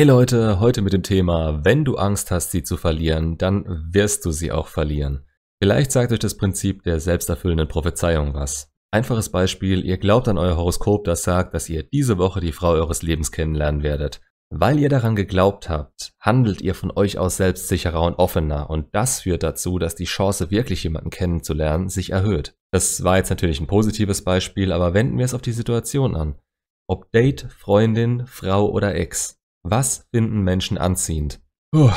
Hey Leute, heute mit dem Thema, wenn du Angst hast, sie zu verlieren, dann wirst du sie auch verlieren. Vielleicht sagt euch das Prinzip der selbsterfüllenden Prophezeiung was. Einfaches Beispiel, ihr glaubt an euer Horoskop, das sagt, dass ihr diese Woche die Frau eures Lebens kennenlernen werdet. Weil ihr daran geglaubt habt, handelt ihr von euch aus selbstsicherer und offener und das führt dazu, dass die Chance, wirklich jemanden kennenzulernen, sich erhöht. Das war jetzt natürlich ein positives Beispiel, aber wenden wir es auf die Situation an. Ob Date, Freundin, Frau oder Ex. Was finden Menschen anziehend? Puh,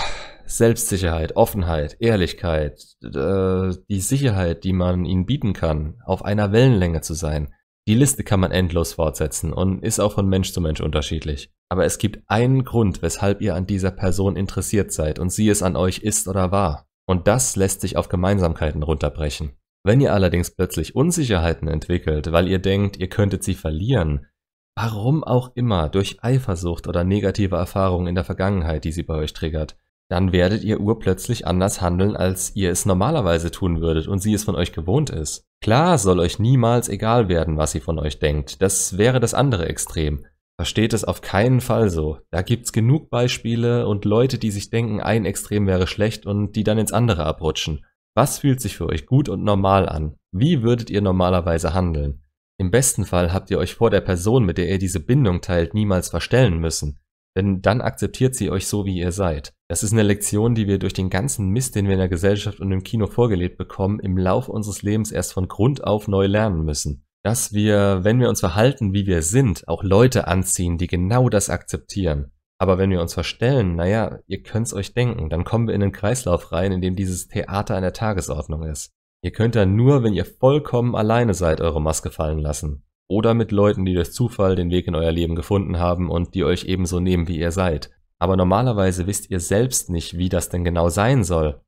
Selbstsicherheit, Offenheit, Ehrlichkeit, äh, die Sicherheit, die man ihnen bieten kann, auf einer Wellenlänge zu sein. Die Liste kann man endlos fortsetzen und ist auch von Mensch zu Mensch unterschiedlich. Aber es gibt einen Grund, weshalb ihr an dieser Person interessiert seid und sie es an euch ist oder war. Und das lässt sich auf Gemeinsamkeiten runterbrechen. Wenn ihr allerdings plötzlich Unsicherheiten entwickelt, weil ihr denkt, ihr könntet sie verlieren, warum auch immer, durch Eifersucht oder negative Erfahrungen in der Vergangenheit, die sie bei euch triggert, dann werdet ihr urplötzlich anders handeln, als ihr es normalerweise tun würdet und sie es von euch gewohnt ist. Klar soll euch niemals egal werden, was sie von euch denkt. Das wäre das andere Extrem. Versteht es auf keinen Fall so. Da gibt's genug Beispiele und Leute, die sich denken, ein Extrem wäre schlecht und die dann ins andere abrutschen. Was fühlt sich für euch gut und normal an? Wie würdet ihr normalerweise handeln? Im besten Fall habt ihr euch vor der Person, mit der ihr diese Bindung teilt, niemals verstellen müssen, denn dann akzeptiert sie euch so, wie ihr seid. Das ist eine Lektion, die wir durch den ganzen Mist, den wir in der Gesellschaft und im Kino vorgelebt bekommen, im Lauf unseres Lebens erst von Grund auf neu lernen müssen. Dass wir, wenn wir uns verhalten, wie wir sind, auch Leute anziehen, die genau das akzeptieren. Aber wenn wir uns verstellen, naja, ihr könnt's euch denken, dann kommen wir in einen Kreislauf rein, in dem dieses Theater an der Tagesordnung ist. Ihr könnt dann nur, wenn ihr vollkommen alleine seid, eure Maske fallen lassen. Oder mit Leuten, die durch Zufall den Weg in euer Leben gefunden haben und die euch ebenso nehmen, wie ihr seid. Aber normalerweise wisst ihr selbst nicht, wie das denn genau sein soll.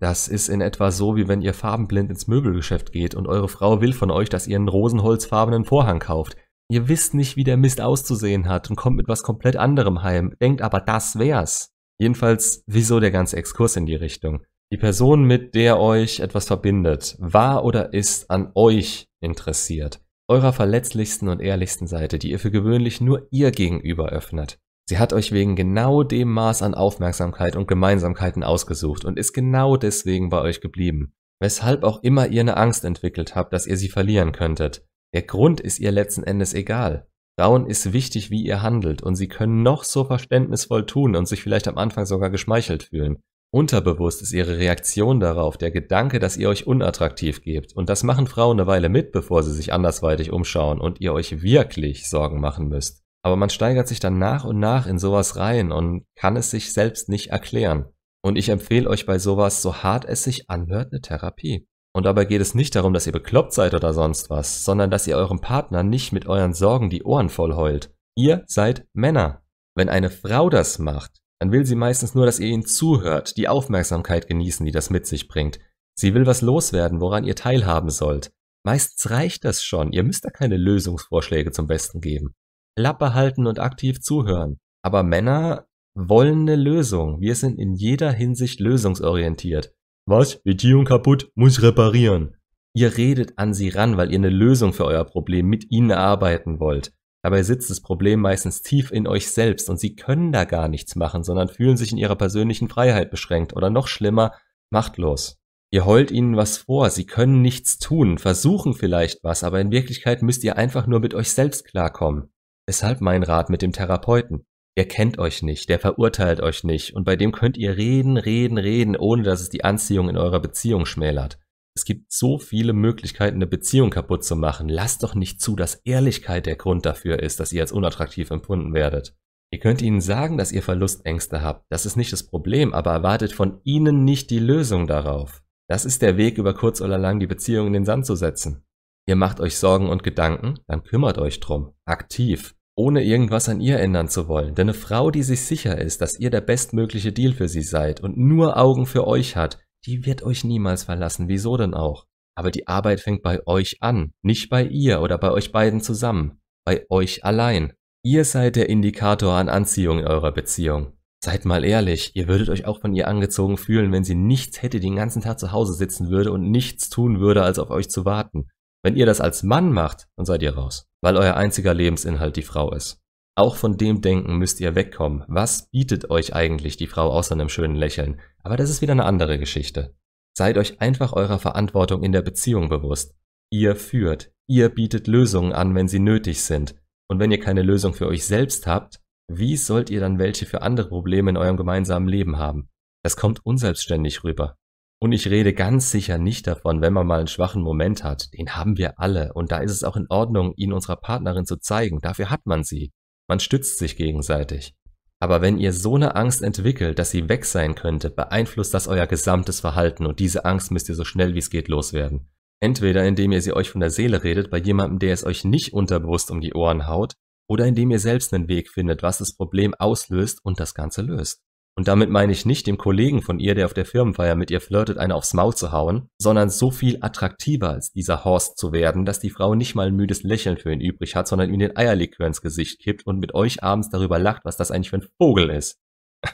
Das ist in etwa so, wie wenn ihr farbenblind ins Möbelgeschäft geht und eure Frau will von euch, dass ihr einen rosenholzfarbenen Vorhang kauft. Ihr wisst nicht, wie der Mist auszusehen hat und kommt mit was komplett anderem heim, denkt aber, das wär's. Jedenfalls, wieso der ganze Exkurs in die Richtung? Die Person, mit der euch etwas verbindet, war oder ist an euch interessiert, eurer verletzlichsten und ehrlichsten Seite, die ihr für gewöhnlich nur ihr gegenüber öffnet. Sie hat euch wegen genau dem Maß an Aufmerksamkeit und Gemeinsamkeiten ausgesucht und ist genau deswegen bei euch geblieben, weshalb auch immer ihr eine Angst entwickelt habt, dass ihr sie verlieren könntet. Der Grund ist ihr letzten Endes egal. Frauen ist wichtig, wie ihr handelt, und sie können noch so verständnisvoll tun und sich vielleicht am Anfang sogar geschmeichelt fühlen. Unterbewusst ist ihre Reaktion darauf der Gedanke, dass ihr euch unattraktiv gebt. Und das machen Frauen eine Weile mit, bevor sie sich andersweitig umschauen und ihr euch wirklich Sorgen machen müsst. Aber man steigert sich dann nach und nach in sowas rein und kann es sich selbst nicht erklären. Und ich empfehle euch bei sowas, so hart es sich anhört, eine Therapie. Und dabei geht es nicht darum, dass ihr bekloppt seid oder sonst was, sondern dass ihr eurem Partner nicht mit euren Sorgen die Ohren voll heult. Ihr seid Männer. Wenn eine Frau das macht, dann will sie meistens nur, dass ihr ihnen zuhört, die Aufmerksamkeit genießen, die das mit sich bringt. Sie will was loswerden, woran ihr teilhaben sollt. Meistens reicht das schon, ihr müsst da keine Lösungsvorschläge zum Besten geben. Lappe halten und aktiv zuhören. Aber Männer wollen eine Lösung. Wir sind in jeder Hinsicht lösungsorientiert. Was? Beziehung kaputt? Muss reparieren. Ihr redet an sie ran, weil ihr eine Lösung für euer Problem mit ihnen erarbeiten wollt. Dabei sitzt das Problem meistens tief in euch selbst und sie können da gar nichts machen, sondern fühlen sich in ihrer persönlichen Freiheit beschränkt oder noch schlimmer, machtlos. Ihr heult ihnen was vor, sie können nichts tun, versuchen vielleicht was, aber in Wirklichkeit müsst ihr einfach nur mit euch selbst klarkommen. Deshalb mein Rat mit dem Therapeuten. Der kennt euch nicht, der verurteilt euch nicht und bei dem könnt ihr reden, reden, reden, ohne dass es die Anziehung in eurer Beziehung schmälert. Es gibt so viele Möglichkeiten, eine Beziehung kaputt zu machen. Lasst doch nicht zu, dass Ehrlichkeit der Grund dafür ist, dass ihr als unattraktiv empfunden werdet. Ihr könnt ihnen sagen, dass ihr Verlustängste habt. Das ist nicht das Problem, aber erwartet von ihnen nicht die Lösung darauf. Das ist der Weg, über kurz oder lang die Beziehung in den Sand zu setzen. Ihr macht euch Sorgen und Gedanken, dann kümmert euch drum. Aktiv. Ohne irgendwas an ihr ändern zu wollen. Denn eine Frau, die sich sicher ist, dass ihr der bestmögliche Deal für sie seid und nur Augen für euch hat, die wird euch niemals verlassen, wieso denn auch? Aber die Arbeit fängt bei euch an, nicht bei ihr oder bei euch beiden zusammen, bei euch allein. Ihr seid der Indikator an Anziehung in eurer Beziehung. Seid mal ehrlich, ihr würdet euch auch von ihr angezogen fühlen, wenn sie nichts hätte, den ganzen Tag zu Hause sitzen würde und nichts tun würde, als auf euch zu warten. Wenn ihr das als Mann macht, dann seid ihr raus, weil euer einziger Lebensinhalt die Frau ist. Auch von dem Denken müsst ihr wegkommen. Was bietet euch eigentlich die Frau außer einem schönen Lächeln? Aber das ist wieder eine andere Geschichte. Seid euch einfach eurer Verantwortung in der Beziehung bewusst. Ihr führt, ihr bietet Lösungen an, wenn sie nötig sind. Und wenn ihr keine Lösung für euch selbst habt, wie sollt ihr dann welche für andere Probleme in eurem gemeinsamen Leben haben? Das kommt unselbstständig rüber. Und ich rede ganz sicher nicht davon, wenn man mal einen schwachen Moment hat. Den haben wir alle. Und da ist es auch in Ordnung, ihn unserer Partnerin zu zeigen. Dafür hat man sie. Man stützt sich gegenseitig. Aber wenn ihr so eine Angst entwickelt, dass sie weg sein könnte, beeinflusst das euer gesamtes Verhalten und diese Angst müsst ihr so schnell wie es geht loswerden. Entweder indem ihr sie euch von der Seele redet bei jemandem, der es euch nicht unterbewusst um die Ohren haut, oder indem ihr selbst einen Weg findet, was das Problem auslöst und das Ganze löst. Und damit meine ich nicht dem Kollegen von ihr, der auf der Firmenfeier mit ihr flirtet, eine aufs Maul zu hauen, sondern so viel attraktiver als dieser Horst zu werden, dass die Frau nicht mal ein müdes Lächeln für ihn übrig hat, sondern ihm den Eierlikör ins Gesicht kippt und mit euch abends darüber lacht, was das eigentlich für ein Vogel ist.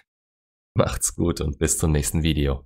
Macht's gut und bis zum nächsten Video.